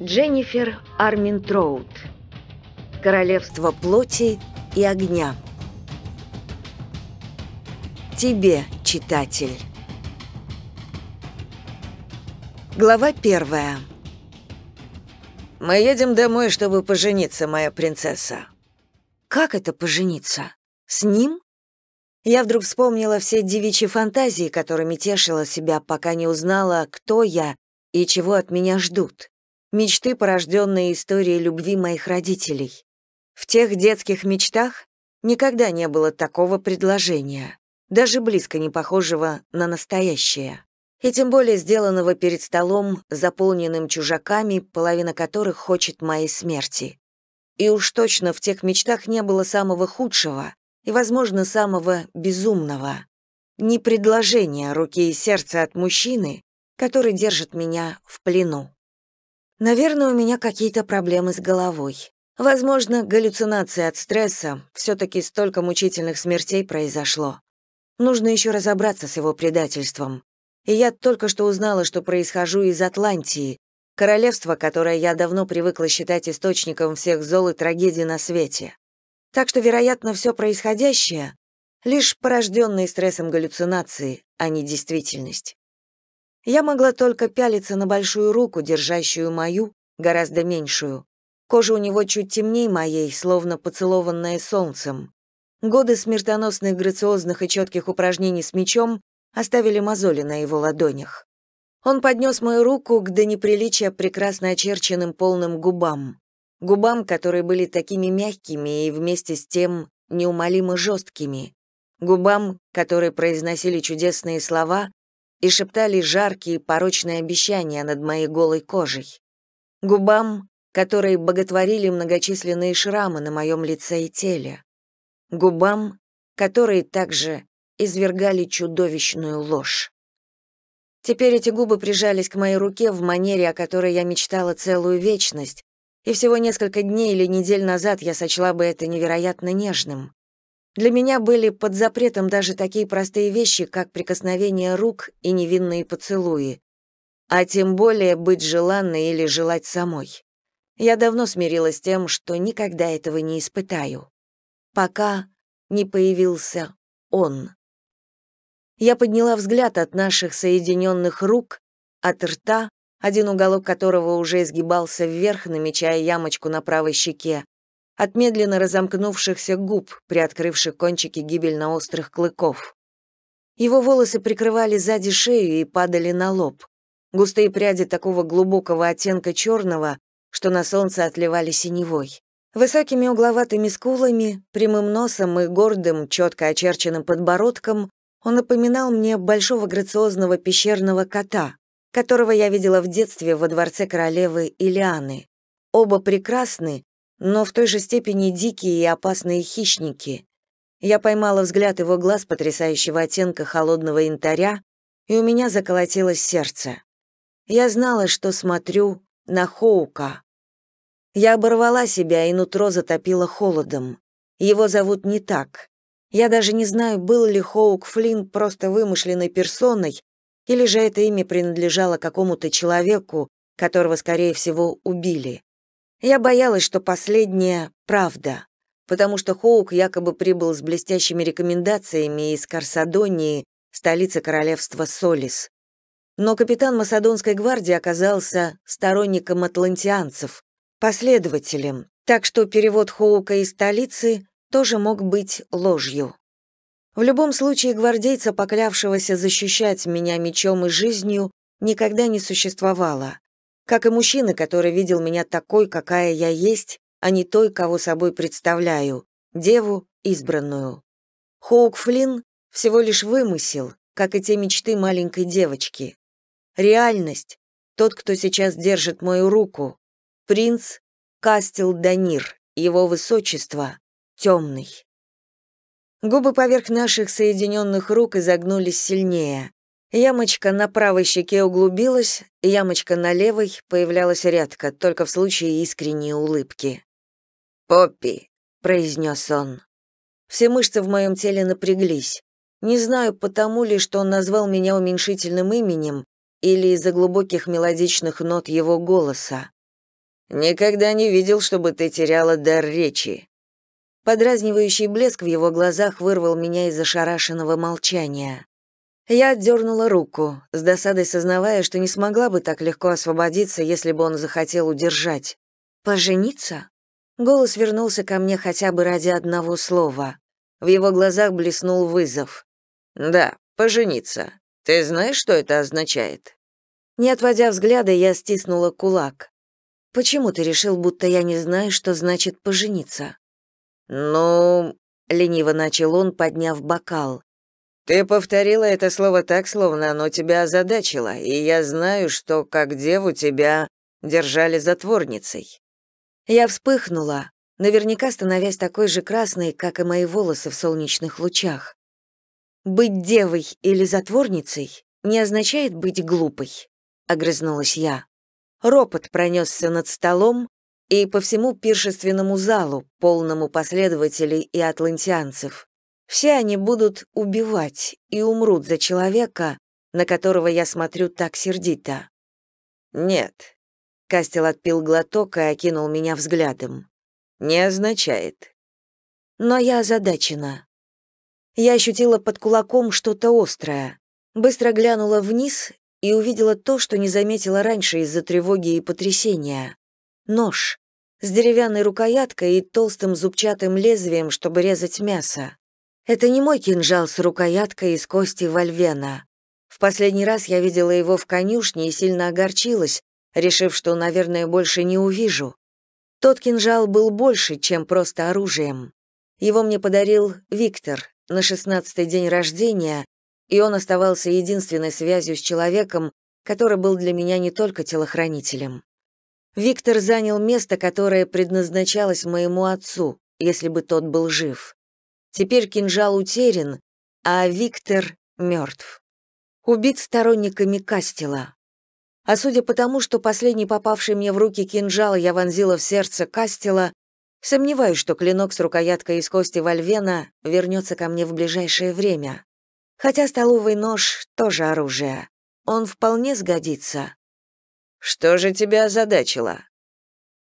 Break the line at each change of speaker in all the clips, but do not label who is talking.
Дженнифер Арминтроуд. Королевство плоти и огня. Тебе, читатель. Глава первая. Мы едем домой, чтобы пожениться, моя принцесса. Как это пожениться? С ним? Я вдруг вспомнила все девичьи фантазии, которыми тешила себя, пока не узнала, кто я и чего от меня ждут мечты, порожденные историей любви моих родителей. В тех детских мечтах никогда не было такого предложения, даже близко не похожего на настоящее. И тем более сделанного перед столом, заполненным чужаками, половина которых хочет моей смерти. И уж точно в тех мечтах не было самого худшего и, возможно, самого безумного. Не предложение руки и сердца от мужчины, который держит меня в плену. Наверное, у меня какие-то проблемы с головой. Возможно, галлюцинации от стресса, все-таки столько мучительных смертей произошло. Нужно еще разобраться с его предательством. И я только что узнала, что происхожу из Атлантии, королевства, которое я давно привыкла считать источником всех зол и трагедий на свете. Так что, вероятно, все происходящее — лишь порожденные стрессом галлюцинации, а не действительность. Я могла только пялиться на большую руку, держащую мою, гораздо меньшую. Кожа у него чуть темней моей, словно поцелованная солнцем. Годы смертоносных, грациозных и четких упражнений с мечом оставили мозоли на его ладонях. Он поднес мою руку к до неприличия прекрасно очерченным полным губам. Губам, которые были такими мягкими и вместе с тем неумолимо жесткими. Губам, которые произносили чудесные слова, и шептали жаркие порочные обещания над моей голой кожей. Губам, которые боготворили многочисленные шрамы на моем лице и теле. Губам, которые также извергали чудовищную ложь. Теперь эти губы прижались к моей руке в манере, о которой я мечтала целую вечность, и всего несколько дней или недель назад я сочла бы это невероятно нежным. Для меня были под запретом даже такие простые вещи, как прикосновение рук и невинные поцелуи, а тем более быть желанной или желать самой. Я давно смирилась с тем, что никогда этого не испытаю. Пока не появился он. Я подняла взгляд от наших соединенных рук, от рта, один уголок которого уже изгибался вверх, намечая ямочку на правой щеке, от медленно разомкнувшихся губ, приоткрывших кончики гибельно острых клыков. Его волосы прикрывали сзади шею и падали на лоб. Густые пряди такого глубокого оттенка черного, что на солнце отливали синевой. Высокими угловатыми скулами, прямым носом и гордым, четко очерченным подбородком он напоминал мне большого грациозного пещерного кота, которого я видела в детстве во дворце королевы Илианы. Оба прекрасны, но в той же степени дикие и опасные хищники. Я поймала взгляд его глаз потрясающего оттенка холодного янтаря, и у меня заколотилось сердце. Я знала, что смотрю на Хоука. Я оборвала себя, и нутро затопило холодом. Его зовут не так. Я даже не знаю, был ли Хоук Флинн просто вымышленной персоной, или же это имя принадлежало какому-то человеку, которого, скорее всего, убили. Я боялась, что последняя — правда, потому что Хоук якобы прибыл с блестящими рекомендациями из Корсадонии, столицы королевства Солис. Но капитан Масадонской гвардии оказался сторонником атлантианцев, последователем, так что перевод Хоука из столицы тоже мог быть ложью. В любом случае, гвардейца, поклявшегося защищать меня мечом и жизнью, никогда не существовало. Как и мужчина, который видел меня такой, какая я есть, а не той, кого собой представляю, деву избранную. Хоук Флинн всего лишь вымысел, как и те мечты маленькой девочки. Реальность — тот, кто сейчас держит мою руку. Принц Кастел Данир, его высочество, темный. Губы поверх наших соединенных рук изогнулись сильнее. Ямочка на правой щеке углубилась, ямочка на левой появлялась редко, только в случае искренней улыбки. «Поппи», — произнес он. Все мышцы в моем теле напряглись. Не знаю, потому ли, что он назвал меня уменьшительным именем, или из-за глубоких мелодичных нот его голоса. «Никогда не видел, чтобы ты теряла дар речи». Подразнивающий блеск в его глазах вырвал меня из ошарашенного молчания. Я отдернула руку, с досадой сознавая, что не смогла бы так легко освободиться, если бы он захотел удержать. «Пожениться?» Голос вернулся ко мне хотя бы ради одного слова. В его глазах блеснул вызов. «Да, пожениться. Ты знаешь, что это означает?» Не отводя взгляда, я стиснула кулак. «Почему ты решил, будто я не знаю, что значит пожениться?» «Ну...» — лениво начал он, подняв бокал. Ты повторила это слово так, словно оно тебя озадачило, и я знаю, что как деву тебя держали затворницей. Я вспыхнула, наверняка становясь такой же красной, как и мои волосы в солнечных лучах. Быть девой или затворницей не означает быть глупой, огрызнулась я. Ропот пронесся над столом и по всему пиршественному залу, полному последователей и атлантианцев. Все они будут убивать и умрут за человека, на которого я смотрю так сердито. Нет. Кастел отпил глоток и окинул меня взглядом. Не означает. Но я озадачена. Я ощутила под кулаком что-то острое. Быстро глянула вниз и увидела то, что не заметила раньше из-за тревоги и потрясения. Нож с деревянной рукояткой и толстым зубчатым лезвием, чтобы резать мясо. Это не мой кинжал с рукояткой из кости вальвена. В последний раз я видела его в конюшне и сильно огорчилась, решив, что, наверное, больше не увижу. Тот кинжал был больше, чем просто оружием. Его мне подарил Виктор на шестнадцатый день рождения, и он оставался единственной связью с человеком, который был для меня не только телохранителем. Виктор занял место, которое предназначалось моему отцу, если бы тот был жив. Теперь кинжал утерян, а Виктор мертв. Убит сторонниками Кастила. А судя по тому, что последний попавший мне в руки кинжал я вонзила в сердце Кастила, сомневаюсь, что клинок с рукояткой из кости Вальвена вернется ко мне в ближайшее время. Хотя столовый нож — тоже оружие. Он вполне сгодится. «Что же тебя озадачило?»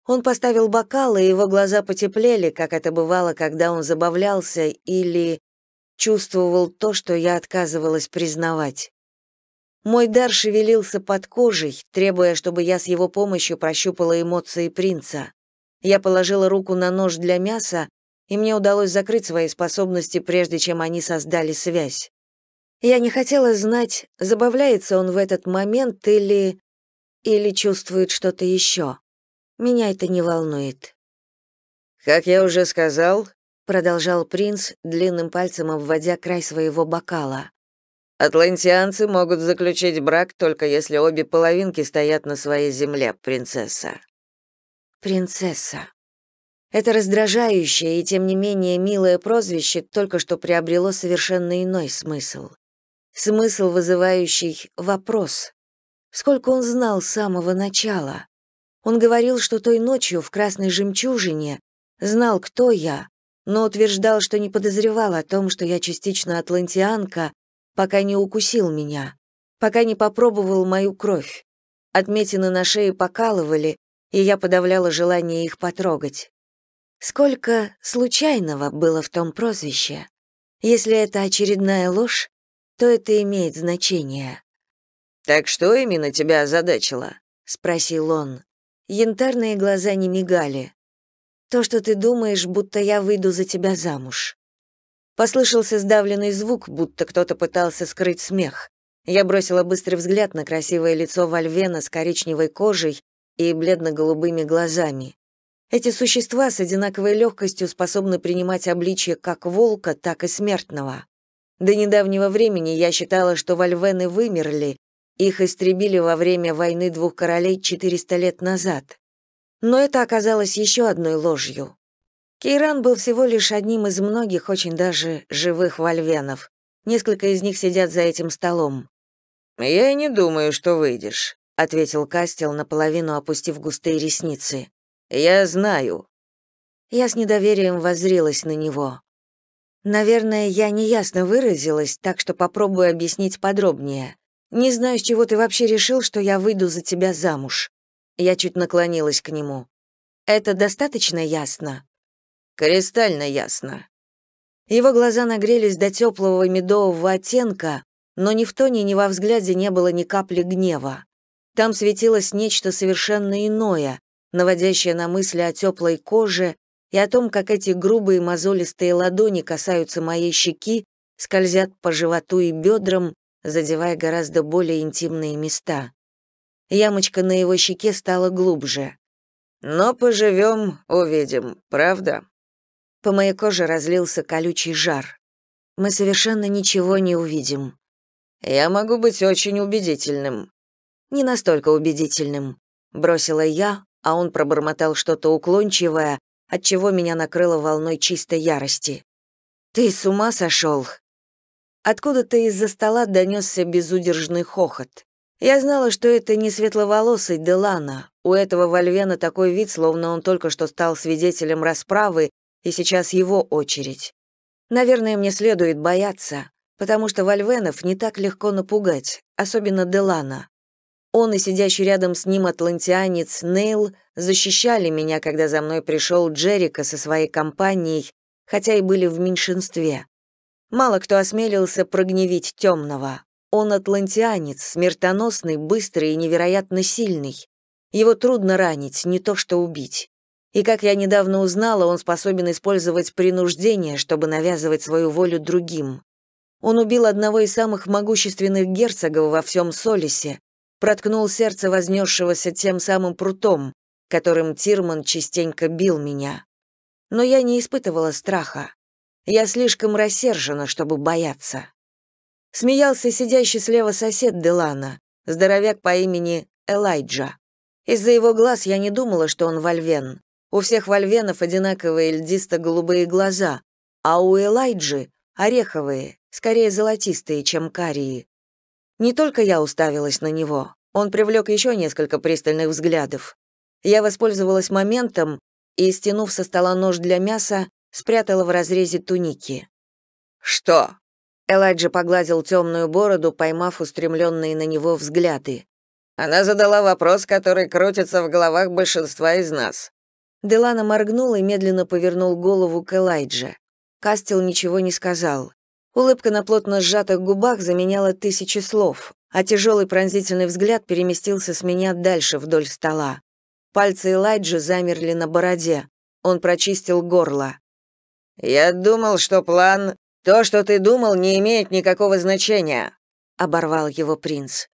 Он поставил бокал, и его глаза потеплели, как это бывало, когда он забавлялся или чувствовал то, что я отказывалась признавать. Мой дар шевелился под кожей, требуя, чтобы я с его помощью прощупала эмоции принца. Я положила руку на нож для мяса, и мне удалось закрыть свои способности, прежде чем они создали связь. Я не хотела знать, забавляется он в этот момент или... или чувствует что-то еще. Меня это не волнует. Как я уже сказал, продолжал принц, длинным пальцем обводя край своего бокала. Атлантианцы могут заключить брак только если обе половинки стоят на своей земле, принцесса. Принцесса. Это раздражающее и тем не менее милое прозвище только что приобрело совершенно иной смысл. Смысл, вызывающий вопрос. Сколько он знал с самого начала? Он говорил, что той ночью в «Красной жемчужине» знал, кто я, но утверждал, что не подозревал о том, что я частично атлантианка, пока не укусил меня, пока не попробовал мою кровь. Отметины на шее покалывали, и я подавляла желание их потрогать. Сколько случайного было в том прозвище? Если это очередная ложь, то это имеет значение. «Так что именно тебя озадачило?» — спросил он. Янтарные глаза не мигали. «То, что ты думаешь, будто я выйду за тебя замуж». Послышался сдавленный звук, будто кто-то пытался скрыть смех. Я бросила быстрый взгляд на красивое лицо Вальвена с коричневой кожей и бледно-голубыми глазами. Эти существа с одинаковой легкостью способны принимать обличие как волка, так и смертного. До недавнего времени я считала, что Вальвены вымерли, их истребили во время войны двух королей 400 лет назад. Но это оказалось еще одной ложью. Кейран был всего лишь одним из многих очень даже живых вольвенов. Несколько из них сидят за этим столом. «Я и не думаю, что выйдешь», — ответил Кастел, наполовину опустив густые ресницы. «Я знаю». Я с недоверием воззрилась на него. Наверное, я неясно выразилась, так что попробую объяснить подробнее. Не знаю, с чего ты вообще решил, что я выйду за тебя замуж. Я чуть наклонилась к нему. Это достаточно ясно. Кристально ясно. Его глаза нагрелись до теплого медового оттенка, но ни в тоне, ни во взгляде не было ни капли гнева. Там светилось нечто совершенно иное, наводящее на мысли о теплой коже и о том, как эти грубые мозолистые ладони касаются моей щеки, скользят по животу и бедрам, задевая гораздо более интимные места. Ямочка на его щеке стала глубже. «Но поживем, увидим, правда?» По моей коже разлился колючий жар. Мы совершенно ничего не увидим. «Я могу быть очень убедительным». «Не настолько убедительным», — бросила я, а он пробормотал что-то уклончивое, отчего меня накрыло волной чистой ярости. «Ты с ума сошел?» Откуда-то из-за стола донесся безудержный хохот. Я знала, что это не светловолосый Делана. У этого Вольвена такой вид, словно он только что стал свидетелем расправы, и сейчас его очередь. Наверное, мне следует бояться, потому что Вольвенов не так легко напугать, особенно Делана. Он и сидящий рядом с ним атлантианец Нейл защищали меня, когда за мной пришел Джерика со своей компанией, хотя и были в меньшинстве. Мало кто осмелился прогневить темного. Он атлантианец, смертоносный, быстрый и невероятно сильный. Его трудно ранить, не то что убить. И, как я недавно узнала, он способен использовать принуждение, чтобы навязывать свою волю другим. Он убил одного из самых могущественных герцогов во всем Солисе, проткнул сердце вознесшегося тем самым прутом, которым Тирман частенько бил меня. Но я не испытывала страха. Я слишком рассержена, чтобы бояться. Смеялся сидящий слева сосед Делана, здоровяк по имени Элайджа. Из-за его глаз я не думала, что он вольвен. У всех вольвенов одинаковые льдисто-голубые глаза, а у Элайджи — ореховые, скорее золотистые, чем карие. Не только я уставилась на него, он привлек еще несколько пристальных взглядов. Я воспользовалась моментом и, стянув со стола нож для мяса, спрятала в разрезе туники. «Что?» Элайджа погладил темную бороду, поймав устремленные на него взгляды. «Она задала вопрос, который крутится в головах большинства из нас». Делана моргнул и медленно повернул голову к Элайдже. Кастел ничего не сказал. Улыбка на плотно сжатых губах заменяла тысячи слов, а тяжелый пронзительный взгляд переместился с меня дальше вдоль стола. Пальцы Элайджа замерли на бороде. Он прочистил горло. «Я думал, что план... То, что ты думал, не имеет никакого значения», — оборвал его принц.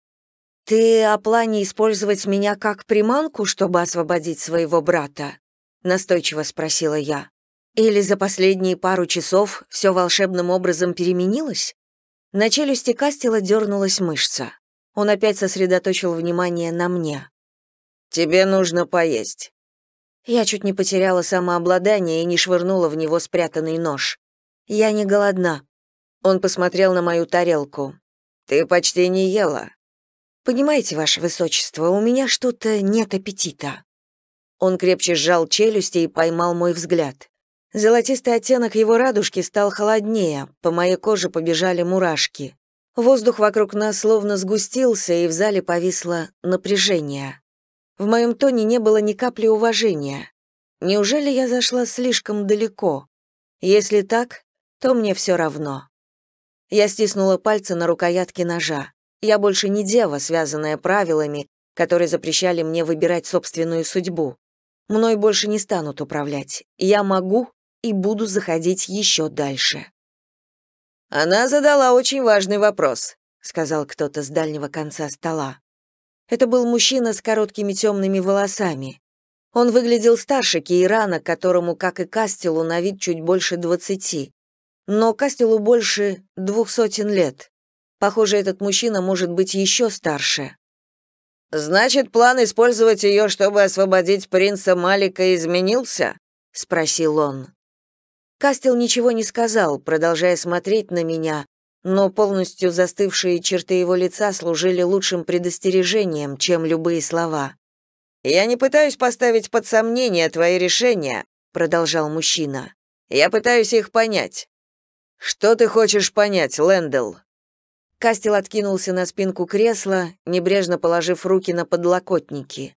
«Ты о плане использовать меня как приманку, чтобы освободить своего брата?» — настойчиво спросила я. «Или за последние пару часов все волшебным образом переменилось?» На челюсти Кастела дернулась мышца. Он опять сосредоточил внимание на мне. «Тебе нужно поесть», я чуть не потеряла самообладание и не швырнула в него спрятанный нож. Я не голодна. Он посмотрел на мою тарелку. Ты почти не ела. Понимаете, ваше высочество, у меня что-то нет аппетита. Он крепче сжал челюсти и поймал мой взгляд. Золотистый оттенок его радужки стал холоднее, по моей коже побежали мурашки. Воздух вокруг нас словно сгустился, и в зале повисло напряжение. В моем тоне не было ни капли уважения. Неужели я зашла слишком далеко? Если так, то мне все равно. Я стиснула пальцы на рукоятке ножа. Я больше не дева, связанная правилами, которые запрещали мне выбирать собственную судьбу. Мной больше не станут управлять. Я могу и буду заходить еще дальше. Она задала очень важный вопрос, сказал кто-то с дальнего конца стола. Это был мужчина с короткими темными волосами. Он выглядел старше Кейрана, которому, как и Кастелу, на вид чуть больше двадцати. Но Кастелу больше двух сотен лет. Похоже, этот мужчина может быть еще старше. «Значит, план использовать ее, чтобы освободить принца Малика, изменился?» — спросил он. Кастел ничего не сказал, продолжая смотреть на меня, но полностью застывшие черты его лица служили лучшим предостережением, чем любые слова. «Я не пытаюсь поставить под сомнение твои решения», — продолжал мужчина. «Я пытаюсь их понять». «Что ты хочешь понять, Лэндл?» Кастел откинулся на спинку кресла, небрежно положив руки на подлокотники.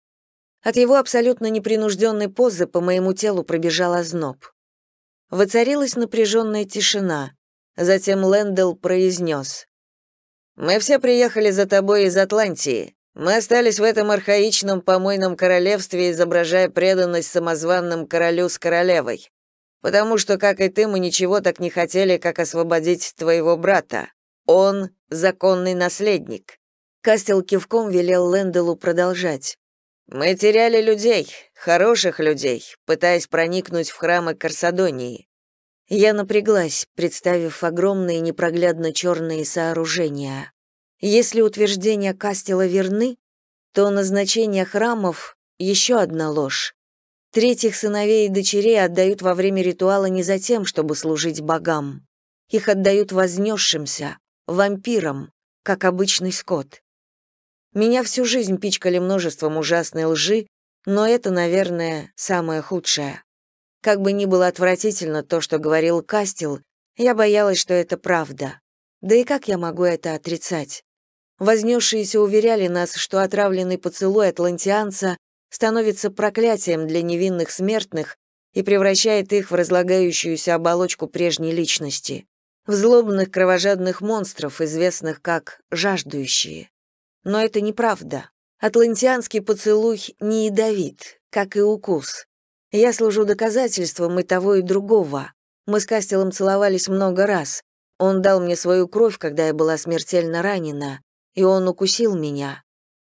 От его абсолютно непринужденной позы по моему телу пробежал озноб. Воцарилась напряженная тишина. Затем Лэндл произнес. «Мы все приехали за тобой из Атлантии. Мы остались в этом архаичном помойном королевстве, изображая преданность самозванным королю с королевой. Потому что, как и ты, мы ничего так не хотели, как освободить твоего брата. Он — законный наследник». Кастел кивком велел Лэнделу продолжать. «Мы теряли людей, хороших людей, пытаясь проникнуть в храмы Корсадонии. Я напряглась, представив огромные непроглядно черные сооружения. Если утверждения Кастела верны, то назначение храмов — еще одна ложь. Третьих сыновей и дочерей отдают во время ритуала не за тем, чтобы служить богам. Их отдают вознесшимся, вампирам, как обычный скот. Меня всю жизнь пичкали множеством ужасной лжи, но это, наверное, самое худшее. Как бы ни было отвратительно то, что говорил Кастил, я боялась, что это правда. Да и как я могу это отрицать? Вознесшиеся уверяли нас, что отравленный поцелуй атлантианца становится проклятием для невинных смертных и превращает их в разлагающуюся оболочку прежней личности, в злобных кровожадных монстров, известных как «жаждущие». Но это неправда. Атлантианский поцелуй не ядовит, как и укус. Я служу доказательством и того, и другого. Мы с Кастелом целовались много раз. Он дал мне свою кровь, когда я была смертельно ранена, и он укусил меня.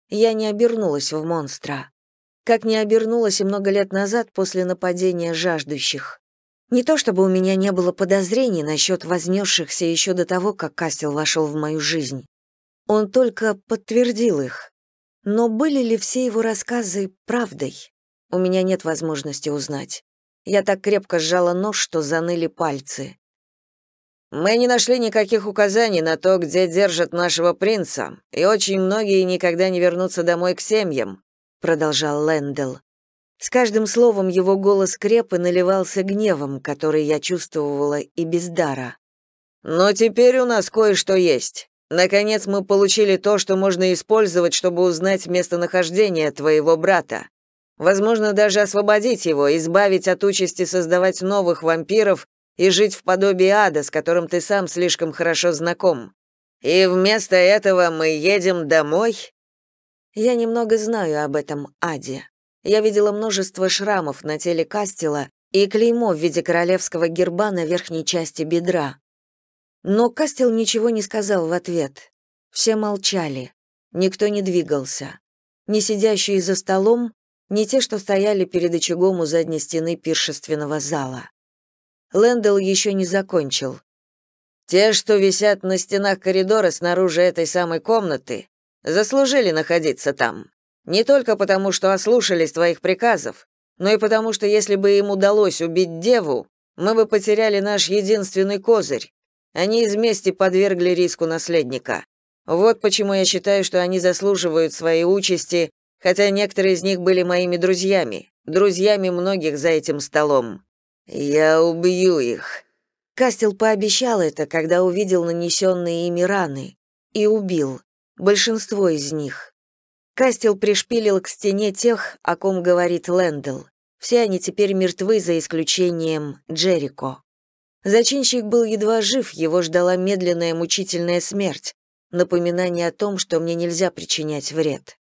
Я не обернулась в монстра. Как не обернулась и много лет назад после нападения жаждущих. Не то чтобы у меня не было подозрений насчет вознесшихся еще до того, как Кастел вошел в мою жизнь. Он только подтвердил их. Но были ли все его рассказы правдой? У меня нет возможности узнать. Я так крепко сжала нож, что заныли пальцы. Мы не нашли никаких указаний на то, где держат нашего принца, и очень многие никогда не вернутся домой к семьям, продолжал Лендел. С каждым словом его голос креп и наливался гневом, который я чувствовала и без дара. Но теперь у нас кое-что есть. Наконец мы получили то, что можно использовать, чтобы узнать местонахождение твоего брата. Возможно, даже освободить его, избавить от участи создавать новых вампиров и жить в подобии ада, с которым ты сам слишком хорошо знаком. И вместо этого мы едем домой? Я немного знаю об этом аде. Я видела множество шрамов на теле Кастила и клеймо в виде королевского герба на верхней части бедра. Но Кастил ничего не сказал в ответ. Все молчали. Никто не двигался. Не сидящие за столом, не те, что стояли перед очагом у задней стены пиршественного зала. Лэндл еще не закончил. «Те, что висят на стенах коридора снаружи этой самой комнаты, заслужили находиться там. Не только потому, что ослушались твоих приказов, но и потому, что если бы им удалось убить деву, мы бы потеряли наш единственный козырь. Они из мести подвергли риску наследника. Вот почему я считаю, что они заслуживают своей участи хотя некоторые из них были моими друзьями, друзьями многих за этим столом. Я убью их. Кастел пообещал это, когда увидел нанесенные ими раны, и убил большинство из них. Кастел пришпилил к стене тех, о ком говорит Лэндл. Все они теперь мертвы за исключением Джерико. Зачинщик был едва жив, его ждала медленная мучительная смерть, напоминание о том, что мне нельзя причинять вред.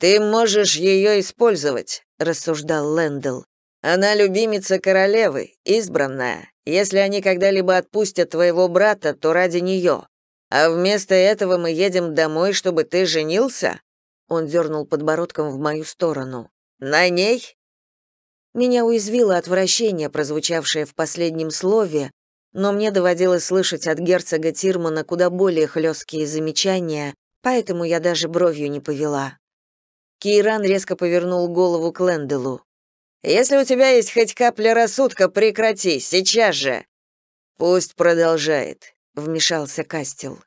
«Ты можешь ее использовать», — рассуждал Лэндл. «Она любимица королевы, избранная. Если они когда-либо отпустят твоего брата, то ради нее. А вместо этого мы едем домой, чтобы ты женился?» Он дернул подбородком в мою сторону. «На ней?» Меня уязвило отвращение, прозвучавшее в последнем слове, но мне доводилось слышать от герцога Тирмана куда более хлесткие замечания, поэтому я даже бровью не повела. Кейран резко повернул голову к Лэнделу. «Если у тебя есть хоть капля рассудка, прекрати, сейчас же!» «Пусть продолжает», — вмешался Кастел.